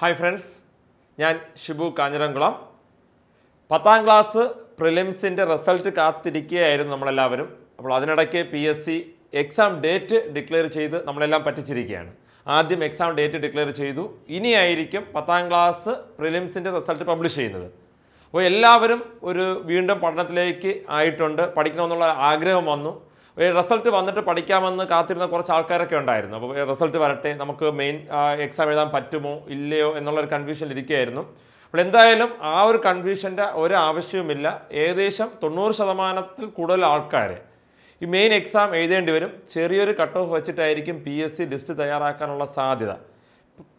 hi friends ഞാൻ ഷിബു കാഞ്ഞിരംകുളം പത്താം class പ്രിലിംസിൻ്റെ result കാത്തിരിക്കുകയായിരുന്നു നമ്മളെല്ലാവരും അപ്പോൾ അതിനിടയ്ക്ക് P S C exam date declare ചെയ്ത് നമ്മളെല്ലാം പറ്റിച്ചിരിക്കുകയാണ് ആദ്യം എക്സാം ഡേറ്റ് ഡിക്ലെയർ ചെയ്തു ഇനിയായിരിക്കും പത്താം ക്ലാസ് പ്രിലിംസിൻ്റെ റിസൾട്ട് പബ്ലിഷ് ചെയ്യുന്നത് അപ്പോൾ എല്ലാവരും ഒരു വീണ്ടും പഠനത്തിലേക്ക് ആയിട്ടുണ്ട് പഠിക്കണമെന്നുള്ള ആഗ്രഹം വന്നു റിസൾട്ട് വന്നിട്ട് പഠിക്കാമെന്ന് കാത്തിരുന്ന കുറച്ച് ആൾക്കാരൊക്കെ ഉണ്ടായിരുന്നു അപ്പോൾ റിസൾട്ട് വരട്ടെ നമുക്ക് മെയിൻ എക്സാം എഴുതാൻ പറ്റുമോ ഇല്ലയോ എന്നുള്ളൊരു കൺഫ്യൂഷൻ ഇരിക്കുകയായിരുന്നു അപ്പോൾ എന്തായാലും ആ ഒരു കൺഫ്യൂഷൻ്റെ ഒരാവശ്യവുമില്ല ഏകദേശം തൊണ്ണൂറ് ശതമാനത്തിൽ കൂടുതൽ ആൾക്കാർ ഈ മെയിൻ എക്സാം എഴുതേണ്ടി വരും ചെറിയൊരു കട്ട് ഓഫ് വെച്ചിട്ടായിരിക്കും പി എസ് സി ലിസ്റ്റ് തയ്യാറാക്കാനുള്ള സാധ്യത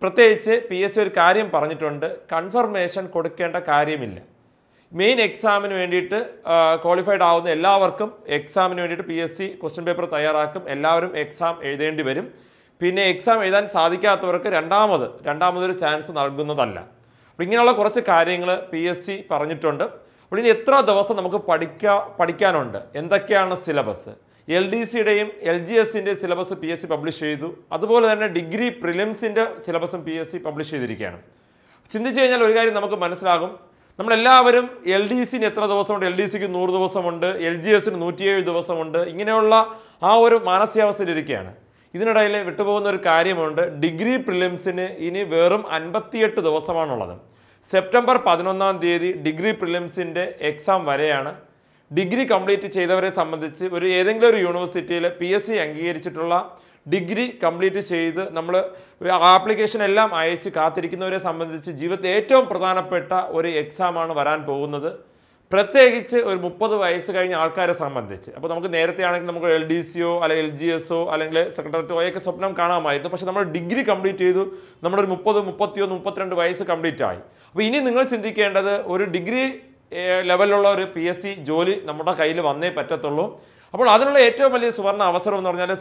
പ്രത്യേകിച്ച് പി എസ് സി ഒരു കാര്യം പറഞ്ഞിട്ടുണ്ട് കൺഫർമേഷൻ കൊടുക്കേണ്ട കാര്യമില്ല മെയിൻ എക്സാമിന് വേണ്ടിയിട്ട് ക്വാളിഫൈഡ് ആവുന്ന എല്ലാവർക്കും എക്സാമിന് വേണ്ടിയിട്ട് P S C question paper തയ്യാറാക്കും എല്ലാവരും എക്സാം എഴുതേണ്ടി വരും പിന്നെ എക്സാം എഴുതാൻ സാധിക്കാത്തവർക്ക് രണ്ടാമത് രണ്ടാമതൊരു ചാൻസ് നൽകുന്നതല്ല അപ്പോൾ ഇങ്ങനെയുള്ള കുറച്ച് കാര്യങ്ങൾ പി എസ് സി പറഞ്ഞിട്ടുണ്ട് അപ്പോൾ ഇനി എത്ര ദിവസം നമുക്ക് പഠിക്കാ പഠിക്കാനുണ്ട് എന്തൊക്കെയാണ് സിലബസ് എൽ ഡി സിയുടെയും എൽ ജി എസിൻ്റെ syllabus P S C publish ചെയ്തു അതുപോലെ തന്നെ ഡിഗ്രി പ്രിലിംസിൻ്റെ സിലബസും പി എസ് സി പബ്ലിഷ് ചെയ്തിരിക്കുകയാണ് ചിന്തിച്ചു കഴിഞ്ഞാൽ ഒരു കാര്യം നമുക്ക് മനസ്സിലാകും നമ്മളെല്ലാവരും എൽ ഡി സിന് എത്ര ദിവസമുണ്ട് എൽ ഡി സിക്ക് നൂറ് ദിവസമുണ്ട് എൽ ജി എസിന് നൂറ്റിയേഴ് ദിവസമുണ്ട് ഇങ്ങനെയുള്ള ആ ഒരു മാനസികാവസ്ഥയിലിരിക്കുകയാണ് ഇതിനിടയിൽ വിട്ടുപോകുന്ന ഒരു കാര്യമുണ്ട് ഡിഗ്രി പ്രിലിംസിന് ഇനി വെറും അൻപത്തിയെട്ട് ദിവസമാണുള്ളത് സെപ്റ്റംബർ പതിനൊന്നാം തീയതി ഡിഗ്രി പ്രിലിംസിൻ്റെ എക്സാം വരെയാണ് ഡിഗ്രി കംപ്ലീറ്റ് ചെയ്തവരെ സംബന്ധിച്ച് ഒരു ഏതെങ്കിലും ഒരു യൂണിവേഴ്സിറ്റിയിൽ പി എസ് സി അംഗീകരിച്ചിട്ടുള്ള ഡിഗ്രി കംപ്ലീറ്റ് ചെയ്ത് നമ്മൾ ആപ്ലിക്കേഷൻ എല്ലാം അയച്ച് കാത്തിരിക്കുന്നവരെ സംബന്ധിച്ച് ജീവിതത്തിൽ ഏറ്റവും പ്രധാനപ്പെട്ട ഒരു എക്സാമാണ് വരാൻ പോകുന്നത് പ്രത്യേകിച്ച് ഒരു മുപ്പത് വയസ്സ് കഴിഞ്ഞ ആൾക്കാരെ സംബന്ധിച്ച് അപ്പോൾ നമുക്ക് നേരത്തെ ആണെങ്കിൽ നമുക്ക് എൽ ഡി സിയോ അല്ലെങ്കിൽ എൽ ജി ഒ അല്ലെങ്കിൽ സെക്രട്ടറിയോ ഒക്കെ സ്വപ്നം കാണാമായിരുന്നു പക്ഷേ നമ്മൾ ഡിഗ്രി കംപ്ലീറ്റ് ചെയ്തു നമ്മുടെ ഒരു മുപ്പത് മുപ്പത്തിയൊന്ന് മുപ്പത്തിരണ്ട് വയസ്സ് കംപ്ലീറ്റ് ആയി അപ്പോൾ ഇനി നിങ്ങൾ ചിന്തിക്കേണ്ടത് ഒരു ഡിഗ്രി ലെവലിലുള്ള ഒരു പി എസ് സി ജോലി നമ്മുടെ കയ്യിൽ വന്നേ പറ്റത്തുള്ളൂ അപ്പോൾ അതിനുള്ള ഏറ്റവും വലിയ സുവർണ അവസരം എന്ന് പറഞ്ഞാൽ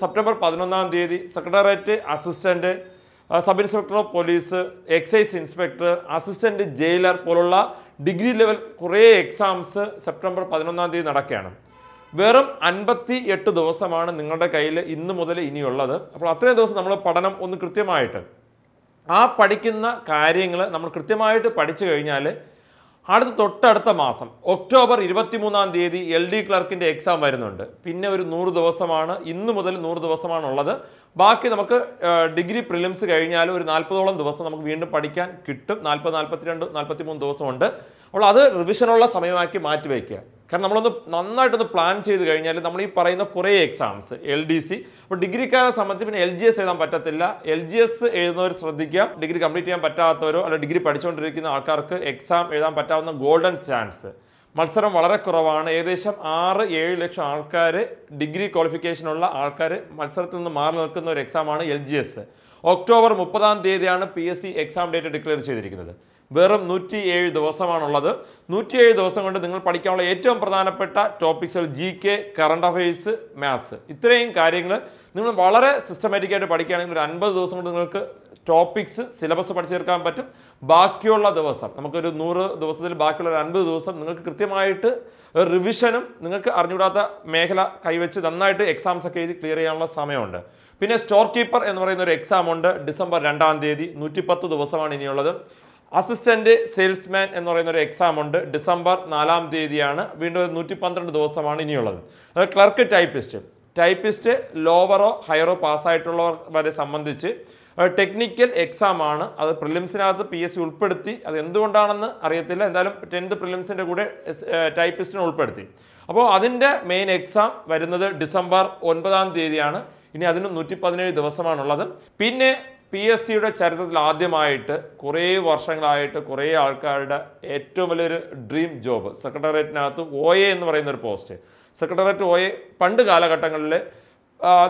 സെപ്റ്റംബർ പതിനൊന്നാം തീയതി secretariat assistant sub inspector of police excise inspector assistant jailer പോലുള്ള ഡിഗ്രി ലെവൽ കുറേ എക്സാംസ് സെപ്റ്റംബർ പതിനൊന്നാം തീയതി നടക്കുകയാണ് വെറും അൻപത്തി എട്ട് ദിവസമാണ് നിങ്ങളുടെ കയ്യിൽ ഇന്ന് മുതൽ ഇനിയുള്ളത് അപ്പോൾ അത്രയും ദിവസം നമ്മൾ പഠനം ഒന്ന് കൃത്യമായിട്ട് ആ പഠിക്കുന്ന കാര്യങ്ങൾ നമ്മൾ കൃത്യമായിട്ട് പഠിച്ചു കഴിഞ്ഞാൽ അടുത്ത തൊട്ടടുത്ത മാസം ഒക്ടോബർ ഇരുപത്തിമൂന്നാം തീയതി എൽ ഡി ക്ലർക്കിൻ്റെ എക്സാം വരുന്നുണ്ട് പിന്നെ ഒരു നൂറ് ദിവസമാണ് ഇന്ന് മുതൽ നൂറ് ദിവസമാണുള്ളത് ബാക്കി നമുക്ക് ഡിഗ്രി പ്രിലിംസ് കഴിഞ്ഞാൽ ഒരു നാൽപ്പതോളം ദിവസം നമുക്ക് വീണ്ടും പഠിക്കാൻ കിട്ടും നാൽപ്പത് നാൽപ്പത്തിരണ്ട് നാൽപ്പത്തിമൂന്ന് ദിവസമുണ്ട് അപ്പോൾ അത് റിവിഷനുള്ള സമയമാക്കി മാറ്റി കാരണം നമ്മളൊന്ന് നന്നായിട്ടൊന്ന് പ്ലാൻ ചെയ്ത് കഴിഞ്ഞാൽ നമ്മൾ ഈ പറയുന്ന കുറേ എക്സാംസ് എൽ ഡി സി അപ്പോൾ ഡിഗ്രിക്കാരെ സംബന്ധിച്ച് പിന്നെ എൽ ജി എസ് എഴുതാൻ പറ്റത്തില്ല എൽ ജി എസ് എഴുതുന്നവർ ശ്രദ്ധിക്കുക ഡിഗ്രി കംപ്ലീറ്റ് ചെയ്യാൻ പറ്റാത്തവരോ അല്ലെങ്കിൽ ഡിഗ്രി പഠിച്ചുകൊണ്ടിരിക്കുന്ന ആൾക്കാർക്ക് എക്സാം എഴുതാൻ പറ്റാവുന്ന ഗോൾഡൻ ചാൻസ് മത്സരം വളരെ കുറവാണ് ഏകദേശം ആറ് ഏഴ് ലക്ഷം ആൾക്കാർ ഡിഗ്രി ക്വാളിഫിക്കേഷനുള്ള ആൾക്കാർ മത്സരത്തിൽ നിന്ന് മാറി നിൽക്കുന്ന ഒരു എക്സാമാണ് എൽ ജി എസ് ഒക്ടോബർ മുപ്പതാം തീയതിയാണ് P S C exam date declare ചെയ്തിരിക്കുന്നത് വെറും നൂറ്റി ഏഴ് ദിവസമാണുള്ളത് ഏഴ് ദിവസം കൊണ്ട് നിങ്ങൾ പഠിക്കാനുള്ള ഏറ്റവും പ്രധാനപ്പെട്ട topics G K current affairs maths ഇത്രയും കാര്യങ്ങൾ നിങ്ങൾ വളരെ സിസ്റ്റമാറ്റിക്കായിട്ട് പഠിക്കുകയാണെങ്കിൽ ഒരു അൻപത് ദിവസം കൊണ്ട് നിങ്ങൾക്ക് ടോപ്പിക്സ് സിലബസ് പഠിച്ചെടുക്കാൻ പറ്റും ബാക്കിയുള്ള ദിവസം നമുക്കൊരു നൂറ് ദിവസത്തിൽ ബാക്കിയുള്ള ഒരു അൻപത് ദിവസം നിങ്ങൾക്ക് കൃത്യമായിട്ട് റിവിഷനും നിങ്ങൾക്ക് അറിഞ്ഞുകൂടാത്ത മേഖല കൈവച്ച് നന്നായിട്ട് എക്സാംസ് ഒക്കെ എഴുതി ക്ലിയർ ചെയ്യാനുള്ള സമയമുണ്ട് പിന്നെ സ്റ്റോർ കീപ്പർ എന്ന് പറയുന്ന ഒരു എക്സാം ഉണ്ട് ഡിസംബർ രണ്ടാം തീയതി നൂറ്റിപ്പത്ത് ദിവസമാണ് ഇനിയുള്ളത് അസിസ്റ്റന്റ് സെയിൽസ്മാൻ എന്ന് പറയുന്ന ഒരു എക്സാം ഉണ്ട് ഡിസംബർ നാലാം തീയതിയാണ് വീണ്ടും നൂറ്റി പന്ത്രണ്ട് ദിവസമാണ് ഇനിയുള്ളത് ക്ലർക്ക് ടൈപ്പിസ്റ്റ് ടൈപ്പിസ്റ്റ് ലോവറോ ഹയറോ പാസ്സായിട്ടുള്ളവർ വരെ സംബന്ധിച്ച് ടെക്നിക്കൽ എക്സാം ആണ് അത് പ്രിലിംസിനകത്ത് പി എസ് സി ഉൾപ്പെടുത്തി അത് എന്തുകൊണ്ടാണെന്ന് അറിയത്തില്ല എന്തായാലും ടെൻത്ത് പ്രിലിംസിൻ്റെ കൂടെ ടൈപ്പിസ്റ്റിനെ ഉൾപ്പെടുത്തി അപ്പോൾ അതിൻ്റെ മെയിൻ എക്സാം വരുന്നത് ഡിസംബർ ഒൻപതാം തീയതിയാണ് ഇനി അതിന് നൂറ്റി പതിനേഴ് ദിവസമാണുള്ളത് പിന്നെ പി എസ് സിയുടെ ചരിത്രത്തിൽ ആദ്യമായിട്ട് കുറേ വർഷങ്ങളായിട്ട് കുറേ ആൾക്കാരുടെ ഏറ്റവും വലിയൊരു ഡ്രീം ജോബ് സെക്രട്ടേറിയറ്റിനകത്ത് ഒ എ എന്ന് പറയുന്ന ഒരു പോസ്റ്റ് സെക്രട്ടേറിയറ്റ് ഒ എ പണ്ട് കാലഘട്ടങ്ങളിൽ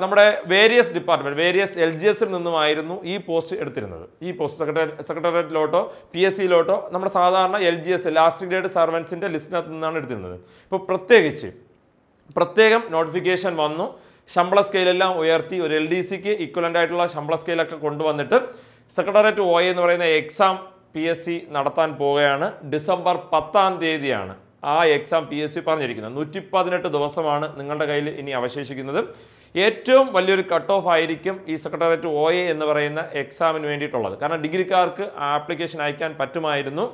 നമ്മുടെ various department various L G എസിൽ നിന്നുമായിരുന്നു ഈ പോസ്റ്റ് എടുത്തിരുന്നത് ഈ പോസ്റ്റ് സെക്രട്ടറി സെക്രട്ടേറിയറ്റിലോട്ടോ പി എസ് സിയിലോട്ടോ നമ്മുടെ സാധാരണ L G S last grade സർവൻസിൻ്റെ ലിസ്റ്റിനകത്ത് നിന്നാണ് എടുത്തിരുന്നത് ഇപ്പോൾ പ്രത്യേകിച്ച് പ്രത്യേകം നോട്ടിഫിക്കേഷൻ വന്നു ശമ്പള സ്കെയിലെല്ലാം ഉയർത്തി ഒരു എൽ ഡി സിക്ക് ഇക്വലൻ്റ് ആയിട്ടുള്ള ശമ്പള സ്കെയിലൊക്കെ കൊണ്ടുവന്നിട്ട് സെക്രട്ടേറിയറ്റ് ഒ എന്ന് പറയുന്ന എക്സാം പി എസ് സി നടത്താൻ പോവുകയാണ് ഡിസംബർ പത്താം തീയതിയാണ് ആ എക്സാം പി എസ് സി പറഞ്ഞിരിക്കുന്നത് നൂറ്റി പതിനെട്ട് ദിവസമാണ് നിങ്ങളുടെ കയ്യിൽ ഇനി അവശേഷിക്കുന്നത് ഏറ്റവും വലിയൊരു കട്ട് ഓഫ് ആയിരിക്കും ഈ സെക്രട്ടേറിയറ്റ് ഒ എന്ന് പറയുന്ന എക്സാമിന് വേണ്ടിയിട്ടുള്ളത് കാരണം ഡിഗ്രിക്കാർക്ക് ആപ്ലിക്കേഷൻ അയക്കാൻ പറ്റുമായിരുന്നു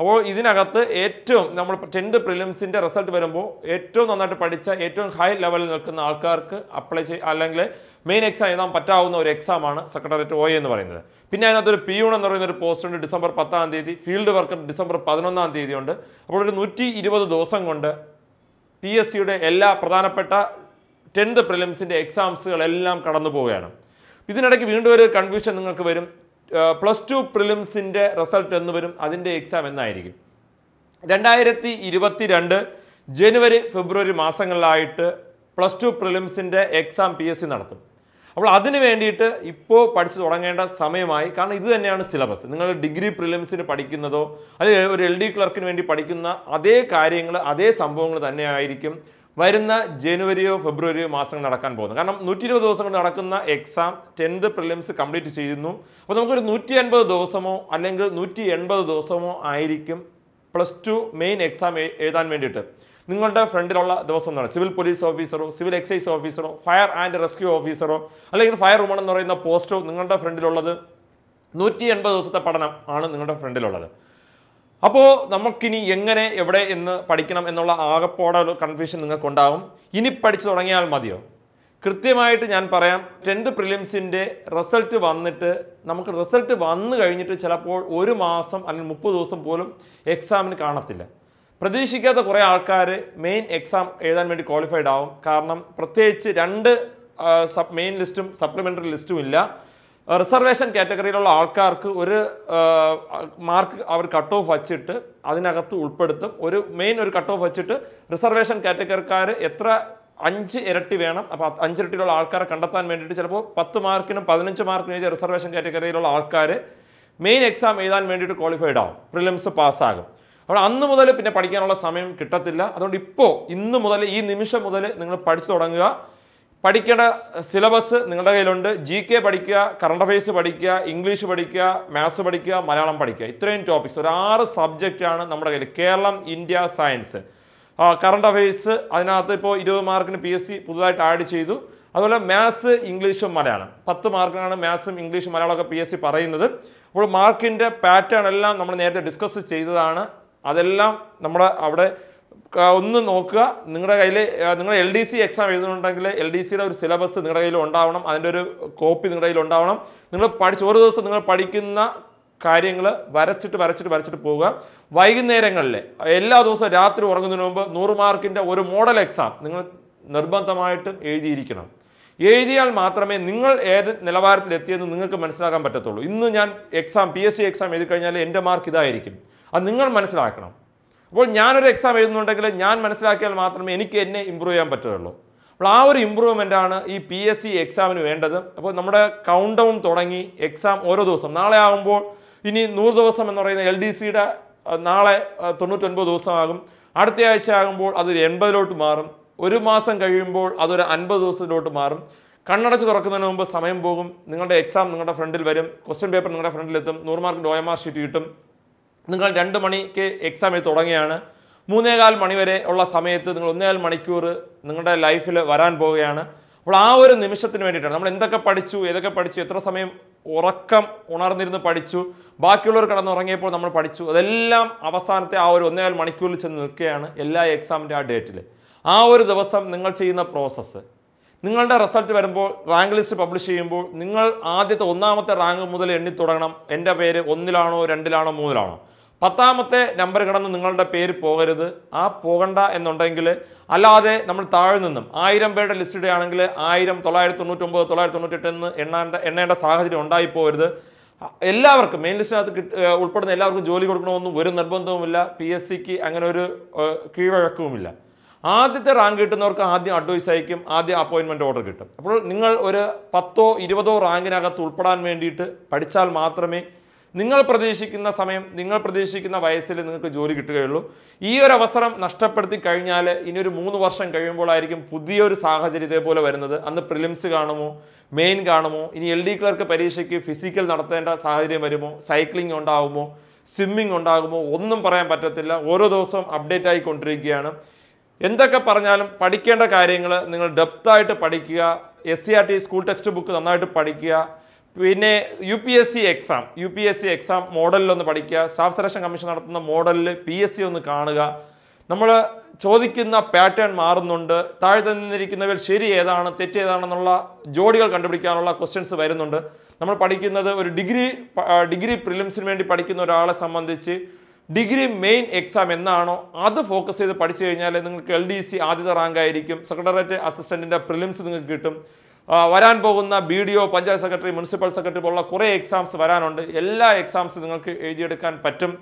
അപ്പോൾ ഇതിനകത്ത് ഏറ്റവും നമ്മൾ ടെൻത്ത് പ്രിലിംസിൻ്റെ റിസൾട്ട് വരുമ്പോൾ ഏറ്റവും നന്നായിട്ട് പഠിച്ച ഏറ്റവും ഹൈ ലെവലിൽ നിൽക്കുന്ന ആൾക്കാർക്ക് അപ്ലൈ ചെയ്യുക അല്ലെങ്കിൽ മെയിൻ എക്സാം എഴുതാൻ പറ്റാവുന്ന ഒരു എക്സാമാണ് സെക്രട്ടേറിയറ്റ് ഒ എന്ന് പറയുന്നത് പിന്നെ അതിനകത്തൊരു പിയൂൺ എന്ന് പറയുന്ന ഒരു പോസ്റ്റ് ഉണ്ട് ഡിസംബർ പത്താം തീയതി ഫീൽഡ് വർക്ക് ഡിസംബർ പതിനൊന്നാം തീയതി ഉണ്ട് അപ്പോൾ ഒരു നൂറ്റി ഇരുപത് ദിവസം കൊണ്ട് പി എസ് സിയുടെ എല്ലാ പ്രധാനപ്പെട്ട ടെൻത്ത് പ്രിലിംസിൻ്റെ എക്സാംസുകളെല്ലാം കടന്നു പോവുകയാണ് ഇതിനിടയ്ക്ക് വീണ്ടും ഒരു കൺഫ്യൂഷൻ നിങ്ങൾക്ക് വരും പ്ലസ് ടു പ്രിലിംസിൻ്റെ റിസൾട്ട് എന്ന് വരും അതിൻ്റെ എക്സാം എന്നായിരിക്കും രണ്ടായിരത്തി ഇരുപത്തി രണ്ട് ജനുവരി ഫെബ്രുവരി മാസങ്ങളിലായിട്ട് പ്ലസ് ടു പ്രിലിംസിൻ്റെ എക്സാം പി എസ് സി നടത്തും അപ്പോൾ അതിന് വേണ്ടിയിട്ട് ഇപ്പോൾ പഠിച്ചു തുടങ്ങേണ്ട സമയമായി കാരണം ഇത് തന്നെയാണ് സിലബസ് നിങ്ങൾ ഡിഗ്രി പ്രിലിംസിന് പഠിക്കുന്നതോ അല്ലെങ്കിൽ ഒരു എൽ ഡി ക്ലർക്കിന് വേണ്ടി പഠിക്കുന്ന അതേ കാര്യങ്ങൾ അതേ സംഭവങ്ങൾ തന്നെയായിരിക്കും വരുന്ന ജനുവരിയോ ഫെബ്രുവരിയോ മാസങ്ങൾ നടക്കാൻ പോകുന്നത് കാരണം നൂറ്റി ഇരുപത് ദിവസം കൊണ്ട് നടക്കുന്ന എക്സാം ടെൻത്ത് പ്രിലിംസ് കംപ്ലീറ്റ് ചെയ്യുന്നു അപ്പോൾ നമുക്കൊരു നൂറ്റി അൻപത് ദിവസമോ അല്ലെങ്കിൽ നൂറ്റി എൺപത് ദിവസമോ ആയിരിക്കും പ്ലസ് ടു മെയിൻ എക്സാം എഴുതാൻ വേണ്ടിയിട്ട് നിങ്ങളുടെ ഫ്രണ്ടിലുള്ള ദിവസം പറയുന്നത് സിവിൽ പോലീസ് ഓഫീസറോ സിവിൽ എക്സൈസ് ഓഫീസറോ ഫയർ ആൻഡ് റെസ്ക്യൂ ഓഫീസറോ അല്ലെങ്കിൽ ഫയർ വുമൺ എന്ന് പറയുന്ന പോസ്റ്റോ നിങ്ങളുടെ ഫ്രണ്ടിലുള്ളത് നൂറ്റി എൺപത് ദിവസത്തെ പഠനം ആണ് നിങ്ങളുടെ ഫ്രണ്ടിലുള്ളത് അപ്പോൾ നമുക്കിനി എങ്ങനെ എവിടെ എന്ന് പഠിക്കണം എന്നുള്ള ആകെപ്പോടെ ഒരു കൺഫ്യൂഷൻ നിങ്ങൾക്ക് ഉണ്ടാകും ഇനി പഠിച്ചു തുടങ്ങിയാൽ മതിയോ കൃത്യമായിട്ട് ഞാൻ പറയാം ടെൻത്ത് പ്രിലിംസിൻ്റെ റിസൾട്ട് വന്നിട്ട് നമുക്ക് റിസൾട്ട് വന്നു കഴിഞ്ഞിട്ട് ചിലപ്പോൾ ഒരു മാസം അല്ലെങ്കിൽ മുപ്പത് ദിവസം പോലും എക്സാമിന് കാണത്തില്ല പ്രതീക്ഷിക്കാത്ത കുറേ ആൾക്കാർ മെയിൻ എക്സാം എഴുതാൻ വേണ്ടി ക്വാളിഫൈഡ് ആവും കാരണം പ്രത്യേകിച്ച് രണ്ട് സബ് മെയിൻ ലിസ്റ്റും സപ്ലിമെൻ്ററി ലിസ്റ്റും ഇല്ല റിസർവേഷൻ കാറ്റഗറിയിലുള്ള ആൾക്കാർക്ക് ഒരു മാർക്ക് അവർ കട്ട് ഓഫ് വച്ചിട്ട് അതിനകത്ത് ഉൾപ്പെടുത്തും ഒരു മെയിൻ ഒരു കട്ട് ഓഫ് വച്ചിട്ട് റിസർവേഷൻ കാറ്റഗറിക്കാർ എത്ര അഞ്ച് ഇരട്ടി വേണം അപ്പോൾ അഞ്ച് ഇരട്ടിയിലുള്ള ആൾക്കാരെ കണ്ടെത്താൻ വേണ്ടിയിട്ട് ചിലപ്പോൾ പത്ത് മാർക്കിനും പതിനഞ്ച് മാർക്കിനും ചെയ്ത റിസർവേഷൻ കാറ്റഗറിയിലുള്ള ആൾക്കാർ മെയിൻ എക്സാം എഴുതാൻ വേണ്ടിയിട്ട് ക്വാളിഫൈഡ് ആവും പ്രിലിംസ് പാസ്സാകും അപ്പോൾ അന്ന് മുതൽ പിന്നെ പഠിക്കാനുള്ള സമയം കിട്ടത്തില്ല അതുകൊണ്ട് ഇപ്പോൾ ഇന്ന് മുതൽ ഈ നിമിഷം മുതൽ നിങ്ങൾ പഠിച്ചു തുടങ്ങുക പഠിക്കേണ്ട സിലബസ് നിങ്ങളുടെ കയ്യിലുണ്ട് ജി കെ പഠിക്കുക കറണ്ട് അഫയേഴ്സ് പഠിക്കുക ഇംഗ്ലീഷ് പഠിക്കുക മാത്സ് പഠിക്കുക മലയാളം പഠിക്കുക ഇത്രയും ടോപ്പിക്സ് ഒരു ആറ് സബ്ജക്റ്റാണ് നമ്മുടെ കയ്യിൽ Keralam India science current affairs അതിനകത്ത് ഇപ്പോൾ ഇരുപത് മാർക്കിന് പി എസ് സി പുതുതായിട്ട് ആഡ് ചെയ്തു അതുപോലെ മാത്സ് ഇംഗ്ലീഷും മലയാളം പത്ത് മാർക്കിനാണ് മാത്സും ഇംഗ്ലീഷും മലയാളമൊക്കെ പി എസ് സി പറയുന്നത് അപ്പോൾ മാർക്കിൻ്റെ പാറ്റേൺ എല്ലാം നമ്മൾ നേരത്തെ ഡിസ്കസ് ചെയ്തതാണ് അതെല്ലാം നമ്മുടെ അവിടെ ഒന്ന് നോക്കുക നിങ്ങളുടെ കയ്യിൽ നിങ്ങൾ എൽ ഡി സി എക്സാം എഴുതുന്നുണ്ടെങ്കിൽ എൽ ഡി സിയുടെ ഒരു സിലബസ് നിങ്ങളുടെ കയ്യിൽ ഉണ്ടാവണം അതിൻ്റെ ഒരു കോപ്പി നിങ്ങളുടെ കയ്യിൽ ഉണ്ടാവണം നിങ്ങൾ പഠിച്ച് ഓരോ ദിവസം നിങ്ങൾ പഠിക്കുന്ന കാര്യങ്ങൾ വരച്ചിട്ട് വരച്ചിട്ട് വരച്ചിട്ട് പോവുക വൈകുന്നേരങ്ങളിൽ എല്ലാ ദിവസവും രാത്രി ഉറങ്ങുന്നതിന് മുമ്പ് നൂറ് മാർക്കിൻ്റെ ഒരു മോഡൽ എക്സാം നിങ്ങൾ നിർബന്ധമായിട്ടും എഴുതിയിരിക്കണം എഴുതിയാൽ മാത്രമേ നിങ്ങൾ ഏത് നിലവാരത്തിലെത്തിയെന്ന് നിങ്ങൾക്ക് മനസ്സിലാക്കാൻ പറ്റത്തുള്ളൂ ഇന്ന് ഞാൻ exam P S C exam എഴുതി കഴിഞ്ഞാൽ എൻ്റെ മാർക്ക് ഇതായിരിക്കും അത് നിങ്ങൾ മനസ്സിലാക്കണം അപ്പോൾ ഞാനൊരു എക്സാം എഴുതുന്നുണ്ടെങ്കിൽ ഞാൻ മനസ്സിലാക്കിയാൽ മാത്രമേ എനിക്ക് എന്നെ ഇമ്പ്രൂവ് ചെയ്യാൻ പറ്റുള്ളൂ അപ്പോൾ ആ ഒരു ഇമ്പ്രൂവ്മെൻ്റ് ആണ് ഈ പി എസ് സി എക്സാമിന് വേണ്ടത് അപ്പോൾ നമ്മുടെ കൗണ്ട് ഡൗൺ തുടങ്ങി എക്സാം ഓരോ ദിവസം നാളെ ആകുമ്പോൾ ഇനി നൂറ് ദിവസം എന്ന് പറയുന്ന എൽ ഡി സിയുടെ നാളെ തൊണ്ണൂറ്റൊൻപത് ദിവസമാകും അടുത്ത ആഴ്ച ആകുമ്പോൾ അതൊരു എൺപതിലോട്ട് മാറും ഒരു മാസം കഴിയുമ്പോൾ അതൊരു അൻപത് ദിവസത്തിലോട്ട് മാറും കണ്ണടച്ച് തുറക്കുന്നതിന് മുമ്പ് സമയം പോകും നിങ്ങളുടെ എക്സാം നിങ്ങളുടെ ഫ്രണ്ടിൽ വരും ക്വസ്റ്റ്യൻ പേപ്പർ നിങ്ങളുടെ ഫ്രണ്ടിലെത്തും നൂറ് മാർക്ക് ഡോയമാർ ഷീറ്റ് കിട്ടും നിങ്ങൾ രണ്ട് മണിക്ക് എക്സാമിൽ തുടങ്ങിയാണ് മൂന്നേകാൽ മണിവരെ ഉള്ള സമയത്ത് നിങ്ങൾ ഒന്നേകാൽ മണിക്കൂർ നിങ്ങളുടെ ലൈഫിൽ വരാൻ പോവുകയാണ് അപ്പോൾ ആ ഒരു നിമിഷത്തിന് വേണ്ടിയിട്ടാണ് നമ്മൾ എന്തൊക്കെ പഠിച്ചു ഏതൊക്കെ പഠിച്ചു എത്ര സമയം ഉറക്കം ഉണർന്നിരുന്ന് പഠിച്ചു ബാക്കിയുള്ളവർ കടന്നുറങ്ങിയപ്പോൾ നമ്മൾ പഠിച്ചു അതെല്ലാം അവസാനത്തെ ആ ഒരു ഒന്നേകാൽ മണിക്കൂറിൽ ചെന്ന് നിൽക്കുകയാണ് എല്ലാ എക്സാമിൻ്റെ ആ ഡേറ്റിൽ ആ ഒരു ദിവസം നിങ്ങൾ ചെയ്യുന്ന പ്രോസസ്സ് നിങ്ങളുടെ റിസൾട്ട് വരുമ്പോൾ റാങ്ക് ലിസ്റ്റ് പബ്ലിഷ് ചെയ്യുമ്പോൾ നിങ്ങൾ ആദ്യത്തെ ഒന്നാമത്തെ റാങ്ക് മുതൽ എണ്ണി തുടങ്ങണം എൻ്റെ പേര് ഒന്നിലാണോ രണ്ടിലാണോ മൂന്നിലാണോ പത്താമത്തെ നമ്പർ കിടന്ന് നിങ്ങളുടെ പേര് പോകരുത് ആ പോകണ്ട എന്നുണ്ടെങ്കിൽ അല്ലാതെ നമ്മൾ താഴെ നിന്നും ആയിരം പേരുടെ ലിസ്റ്റ് ഇടുകയാണെങ്കിൽ ആയിരം തൊള്ളായിരത്തി ഒമ്പത് തൊള്ളായിരത്തി തൊണ്ണൂറ്റെട്ട് എന്ന് എണ്ണേണ്ട എണ്ണേണ്ട സാഹചര്യം ഉണ്ടായിപ്പോകരുത് എല്ലാവർക്കും മെയിൻ ലിസ്റ്റിനകത്ത് കിട്ട ഉൾപ്പെടുന്ന എല്ലാവർക്കും ജോലി കൊടുക്കണമെന്നും ഒരു നിർബന്ധവുമില്ല പി എസ് സിക്ക് അങ്ങനെ ഒരു കീഴ്വഴക്കവുമില്ല ആദ്യത്തെ റാങ്ക് കിട്ടുന്നവർക്ക് ആദ്യം അഡ്വൈസ് അയക്കും ആദ്യം അപ്പോയിൻമെൻറ്റ് ഓർഡർ കിട്ടും അപ്പോൾ നിങ്ങൾ ഒരു പത്തോ ഇരുപതോ റാങ്കിനകത്ത് ഉൾപ്പെടാൻ വേണ്ടിയിട്ട് പഠിച്ചാൽ മാത്രമേ നിങ്ങൾ പ്രതീക്ഷിക്കുന്ന സമയം നിങ്ങൾ പ്രതീക്ഷിക്കുന്ന വയസ്സിൽ നിങ്ങൾക്ക് ജോലി കിട്ടുകയുള്ളൂ ഈ ഒരു അവസരം നഷ്ടപ്പെടുത്തി കഴിഞ്ഞാൽ ഇനി ഒരു മൂന്ന് വർഷം കഴിയുമ്പോഴായിരിക്കും പുതിയൊരു സാഹചര്യം ഇതേപോലെ വരുന്നത് അന്ന് പ്രിലിംസ് കാണുമോ മെയിൻ കാണുമോ ഇനി എൽ ഡി ക്ലർക്ക് പരീക്ഷയ്ക്ക് ഫിസിക്കൽ നടത്തേണ്ട സാഹചര്യം വരുമോ സൈക്ലിംഗ് ഉണ്ടാകുമോ സ്വിമ്മിംഗ് ഉണ്ടാകുമോ ഒന്നും പറയാൻ പറ്റത്തില്ല ഓരോ ദിവസവും അപ്ഡേറ്റ് ആയിക്കൊണ്ടിരിക്കുകയാണ് എന്തൊക്കെ പറഞ്ഞാലും പഠിക്കേണ്ട കാര്യങ്ങൾ നിങ്ങൾ ഡെപ്തായിട്ട് പഠിക്കുക S C R T school text book നന്നായിട്ട് പഠിക്കുക പിന്നെ U P S C exam U P S C exam ഒന്ന് പഠിക്കുക സ്റ്റാഫ് സെലക്ഷൻ കമ്മീഷൻ നടത്തുന്ന മോഡലിൽ പി എസ് സി ഒന്ന് കാണുക നമ്മൾ ചോദിക്കുന്ന പാറ്റേൺ മാറുന്നുണ്ട് താഴെ തന്നിരിക്കുന്നവർ ശരി ഏതാണ് തെറ്റ് ഏതാണെന്നുള്ള ജോഡികൾ കണ്ടുപിടിക്കാനുള്ള ക്വസ്റ്റ്യൻസ് വരുന്നുണ്ട് നമ്മൾ പഠിക്കുന്നത് ഒരു ഡിഗ്രി ഡിഗ്രി പ്രിലിംസിന് വേണ്ടി പഠിക്കുന്ന ഒരാളെ സംബന്ധിച്ച് ഡിഗ്രി മെയിൻ എക്സാം എന്നാണോ അത് ഫോക്കസ് ചെയ്ത് പഠിച്ചു കഴിഞ്ഞാൽ നിങ്ങൾക്ക് എൽ ഡി സി ആദ്യത്തെ റാങ്ക് ആയിരിക്കും സെക്രട്ടേറിയറ്റ് അസിസ്റ്റൻറ്റിൻ്റെ പ്രിലിംസ് നിങ്ങൾക്ക് കിട്ടും വരാൻ പോകുന്ന B D O panchayat secretary municipal secretary പോലുള്ള കുറേ എക്സാംസ് വരാനുണ്ട് എല്ലാ എക്സാംസ് നിങ്ങൾക്ക് എഴുതിയെടുക്കാൻ പറ്റും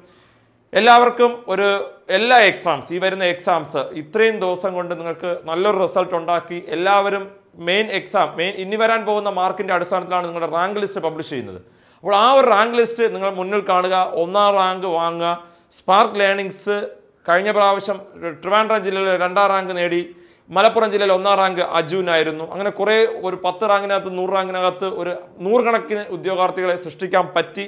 എല്ലാവർക്കും ഒരു എല്ലാ എക്സാംസ് ഈ വരുന്ന എക്സാംസ് ഇത്രയും ദിവസം കൊണ്ട് നിങ്ങൾക്ക് നല്ലൊരു റിസൾട്ട് ഉണ്ടാക്കി എല്ലാവരും മെയിൻ എക്സാം മെയിൻ ഇനി വരാൻ പോകുന്ന മാർക്കിൻ്റെ അടിസ്ഥാനത്തിലാണ് നിങ്ങളുടെ റാങ്ക് ലിസ്റ്റ് പബ്ലിഷ് ചെയ്യുന്നത് അപ്പോൾ ആ ഒരു റാങ്ക് ലിസ്റ്റ് നിങ്ങൾ മുന്നിൽ കാണുക ഒന്നാം റാങ്ക് വാങ്ങുക സ്പാർക്ക് ലേണിങ്സ് കഴിഞ്ഞ പ്രാവശ്യം ട്രിവാൻഡ്രം ജില്ലയിൽ രണ്ടാം റാങ്ക് നേടി മലപ്പുറം ജില്ലയിൽ ഒന്നാം റാങ്ക് അജുവിനായിരുന്നു അങ്ങനെ കുറേ ഒരു പത്ത് റാങ്കിനകത്ത് നൂറ് റാങ്കിനകത്ത് ഒരു നൂറുകണക്കിന് ഉദ്യോഗാർത്ഥികളെ സൃഷ്ടിക്കാൻ പറ്റി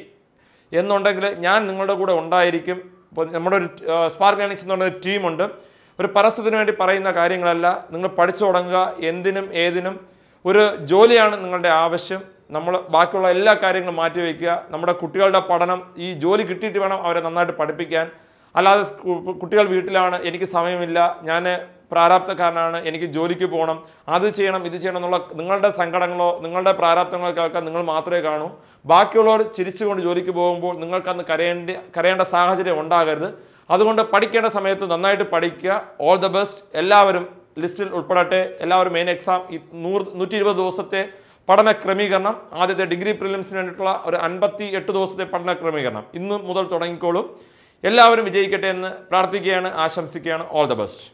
എന്നുണ്ടെങ്കിൽ ഞാൻ നിങ്ങളുടെ കൂടെ ഉണ്ടായിരിക്കും ഇപ്പോൾ നമ്മുടെ ഒരു സ്പാർക്ക് എന്ന് പറയുന്ന ടീമുണ്ട് ഒരു പരസ്യത്തിന് വേണ്ടി പറയുന്ന കാര്യങ്ങളല്ല നിങ്ങൾ പഠിച്ചു തുടങ്ങുക എന്തിനും ഏതിനും ഒരു ജോലിയാണ് നിങ്ങളുടെ ആവശ്യം നമ്മൾ ബാക്കിയുള്ള എല്ലാ കാര്യങ്ങളും മാറ്റിവെക്കുക നമ്മുടെ കുട്ടികളുടെ പഠനം ഈ ജോലി കിട്ടിയിട്ട് വേണം അവരെ നന്നായിട്ട് പഠിപ്പിക്കാൻ അല്ലാതെ കുട്ടികൾ വീട്ടിലാണ് എനിക്ക് സമയമില്ല ഞാൻ പ്രാരാബ്ധക്കാരനാണ് എനിക്ക് ജോലിക്ക് പോകണം അത് ചെയ്യണം ഇത് ചെയ്യണം എന്നുള്ള നിങ്ങളുടെ സങ്കടങ്ങളോ നിങ്ങളുടെ പ്രാരാബ്ധങ്ങളോ കേൾക്കാൻ നിങ്ങൾ മാത്രമേ കാണൂ ബാക്കിയുള്ളവർ ചിരിച്ചുകൊണ്ട് ജോലിക്ക് പോകുമ്പോൾ നിങ്ങൾക്കന്ന് കരയേണ്ട കരയേണ്ട സാഹചര്യം ഉണ്ടാകരുത് അതുകൊണ്ട് പഠിക്കേണ്ട സമയത്ത് നന്നായിട്ട് പഠിക്കുക ഓൾ ദ ബെസ്റ്റ് എല്ലാവരും ലിസ്റ്റിൽ ഉൾപ്പെടട്ടെ എല്ലാവരും മെയിൻ എക്സാം നൂറ് നൂറ്റി ഇരുപത് ദിവസത്തെ പഠന ക്രമീകരണം ആദ്യത്തെ ഡിഗ്രി പ്രിലിംസിന് വേണ്ടിയിട്ടുള്ള ഒരു അൻപത്തി എട്ട് ദിവസത്തെ പഠന ക്രമീകരണം ഇന്ന് മുതൽ തുടങ്ങിക്കോളും എല്ലാവരും വിജയിക്കട്ടെ എന്ന് പ്രാർത്ഥിക്കുകയാണ് ആശംസിക്കുകയാണ് ഓൾ ദ ബെസ്റ്റ്